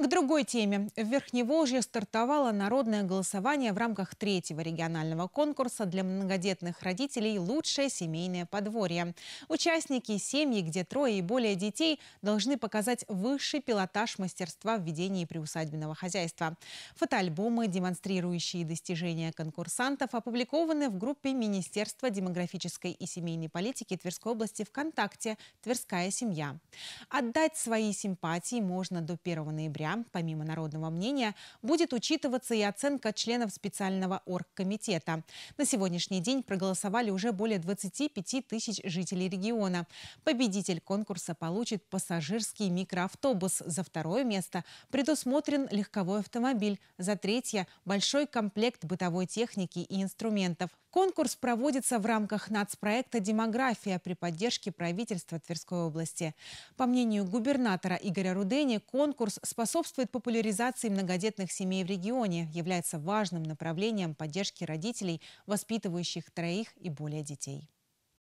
К другой теме. В Верхневолжье стартовало народное голосование в рамках третьего регионального конкурса для многодетных родителей «Лучшее семейное подворье». Участники семьи, где трое и более детей, должны показать высший пилотаж мастерства в ведении приусадебного хозяйства. Фотоальбомы, демонстрирующие достижения конкурсантов, опубликованы в группе Министерства демографической и семейной политики Тверской области ВКонтакте «Тверская семья». Отдать свои симпатии можно до 1 ноября сентября, помимо народного мнения, будет учитываться и оценка членов специального оргкомитета. На сегодняшний день проголосовали уже более 25 тысяч жителей региона. Победитель конкурса получит пассажирский микроавтобус. За второе место предусмотрен легковой автомобиль. За третье – большой комплект бытовой техники и инструментов. Конкурс проводится в рамках нацпроекта «Демография» при поддержке правительства Тверской области. По мнению губернатора Игоря Рудени, конкурс способствует популяризации многодетных семей в регионе, является важным направлением поддержки родителей, воспитывающих троих и более детей.